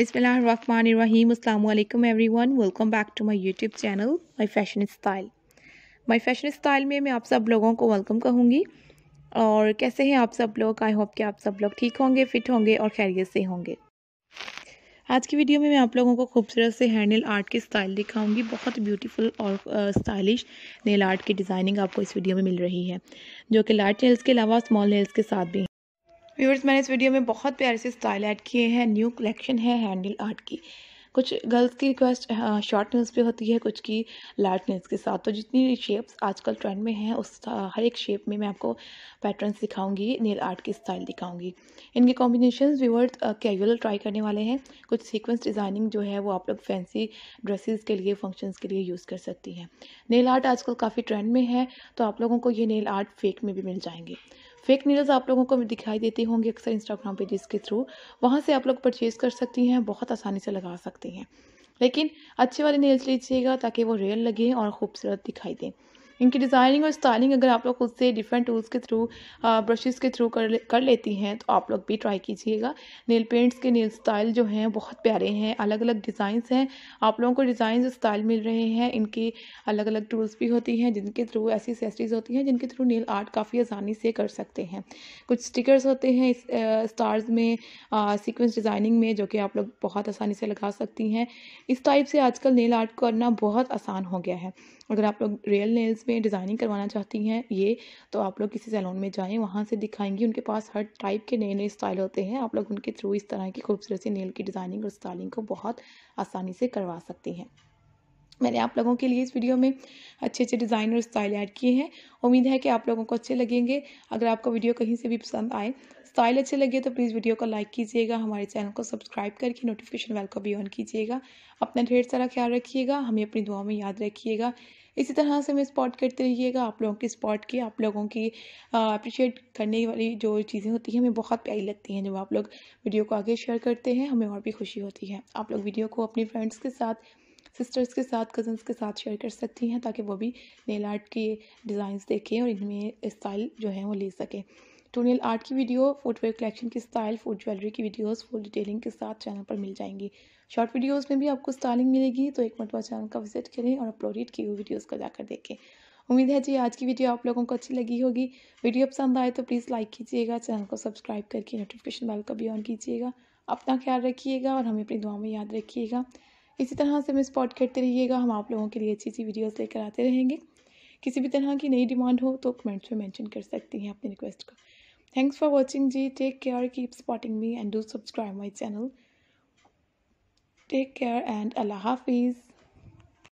बिसमीम अल्लाम everyone welcome back to my YouTube channel my fashion style my fashion style में मैं आप सब लोगों को वेलकम कहूँगी और कैसे हैं आप सब लोग आई होप कि आप सब लोग ठीक होंगे फिट होंगे और खैरियत से होंगे आज की वीडियो में मैं आप लोगों को खूबसूरत से हैंड नेल आर्ट के स्टाइल दिखाऊंगी बहुत ब्यूटीफुल और स्टाइलिश नेल आर्ट की डिज़ाइनिंग आपको इस वीडियो में मिल रही है जो कि लार्ज नेल्स के अलावा स्मॉल नेल्स के साथ भी व्यूवर्स मैंने इस वीडियो में बहुत प्यारे से स्टाइल ऐड किए हैं न्यू कलेक्शन है हैंडल आर्ट की कुछ गर्ल्स की रिक्वेस्ट शॉर्ट नेल्स पे होती है कुछ की लार्ज नेल्स के साथ तो जितनी शेप्स आजकल ट्रेंड में हैं उस हर एक शेप में मैं आपको पैटर्न्स दिखाऊंगी नेल आर्ट की स्टाइल दिखाऊंगी इनके कॉम्बिनेशन व्यूवर्स कैजुअल ट्राई करने वाले हैं कुछ सीक्वेंस डिज़ाइनिंग जो है वो आप लोग फैंसी ड्रेसेस के लिए फंक्शंस के लिए यूज़ कर सकती हैं नेल आर्ट आजकल काफ़ी ट्रेंड में है तो आप लोगों को ये नेल आर्ट फेक में भी मिल जाएंगे फेक नीडल्स आप लोगों को दिखाई देती होंगी अक्सर इंस्टाग्राम पेजेस के थ्रू वहाँ से आप लोग परचेज़ कर सकती हैं बहुत आसानी से लगा सकती हैं लेकिन अच्छे वाले नील्स लीजिएगा ताकि वो रियल लगे और खूबसूरत दिखाई दें इनकी डिज़ाइनिंग और स्टाइलिंग अगर आप लोग खुद से डिफरेंट टूल्स के थ्रू ब्रशेज़ के थ्रू कर कर लेती हैं तो आप लोग भी ट्राई कीजिएगा नेल पेंट्स के नेल स्टाइल जो हैं बहुत प्यारे हैं अलग अलग डिज़ाइंस हैं आप लोगों को डिज़ाइन स्टाइल मिल रहे हैं इनके अलग अलग टूल्स भी होती हैं जिनके थ्रू ऐसी एसेसरीज होती हैं जिनके थ्रू नेल आर्ट काफ़ी आसानी से कर सकते हैं कुछ स्टिकर्स होते हैं इस स्टार्स में सिक्वेंस डिज़ाइनिंग में जो कि आप लोग बहुत आसानी से लगा सकती हैं इस टाइप से आजकल नेल आर्ट करना बहुत आसान हो गया है अगर आप लोग रियल नेल्स में डिज़ाइनिंग करवाना चाहती हैं ये तो आप लोग किसी सैलून में जाएँ वहाँ से दिखाएंगी उनके पास हर टाइप के नए नए स्टाइल होते हैं आप लोग उनके थ्रू इस तरह की खूबसूरत सी नेल की डिज़ाइनिंग और स्टाइलिंग को बहुत आसानी से करवा सकती हैं मैंने आप लोगों के लिए इस वीडियो में अच्छे अच्छे डिज़ाइन और स्टाइल ऐड किए हैं उम्मीद है कि आप लोगों को अच्छे लगेंगे अगर आपको वीडियो कहीं से भी पसंद आए स्टाइल अच्छे लगे तो प्लीज़ वीडियो को लाइक कीजिएगा हमारे चैनल को सब्सक्राइब करके नोटिफिकेशन बेल को भी ऑन कीजिएगा अपना ढेर सारा ख्याल रखिएगा हमें अपनी दुआ में याद रखिएगा इसी तरह से हमें स्पॉट करते रहिएगा आप लोगों की स्पॉट की आप लोगों की अप्रिशिएट करने वाली जो चीज़ें होती हैं हमें बहुत प्यारी लगती हैं जब आप लोग वीडियो को आगे शेयर करते हैं हमें और भी खुशी होती है आप लोग वीडियो को अपने फ्रेंड्स के साथ सिस्टर्स के साथ कज़न्स के साथ शेयर कर सकती हैं ताकि वो भी नेल आर्ट के डिज़ाइंस देखें और इनमें स्टाइल जो है वो ले सकें टूनियल आर्ट की वीडियो फुटवेयर कलेक्शन की स्टाइल फूड ज्वेलरी की वीडियोस फुल डिटेलिंग के साथ चैनल पर मिल जाएंगी शॉर्ट वीडियोस में भी आपको स्टाइलिंग मिलेगी तो एक मरतबा चैनल का विजिट करें और अपलोडेड की हुई वीडियोज़ को जाकर देखें उम्मीद है जी आज की वीडियो आप लोगों को अच्छी लगी होगी वीडियो पसंद आए तो प्लीज़ लाइक कीजिएगा चैनल को सब्सक्राइब करके नोटिफिकेशन बेल का भी ऑन कीजिएगा अपना ख्याल रखिएगा और हमें अपनी दुआ में याद रखिएगा इसी तरह से हमें स्पॉट करते रहिएगा हम आप लोगों के लिए अच्छी अच्छी वीडियोस लेकर आते रहेंगे किसी भी तरह की नई डिमांड हो तो कमेंट्स में मेंशन कर सकती हैं अपनी रिक्वेस्ट को Thanks for watching G. Take care, keep spotting me and do subscribe my channel. Take care and Allah Hafiz.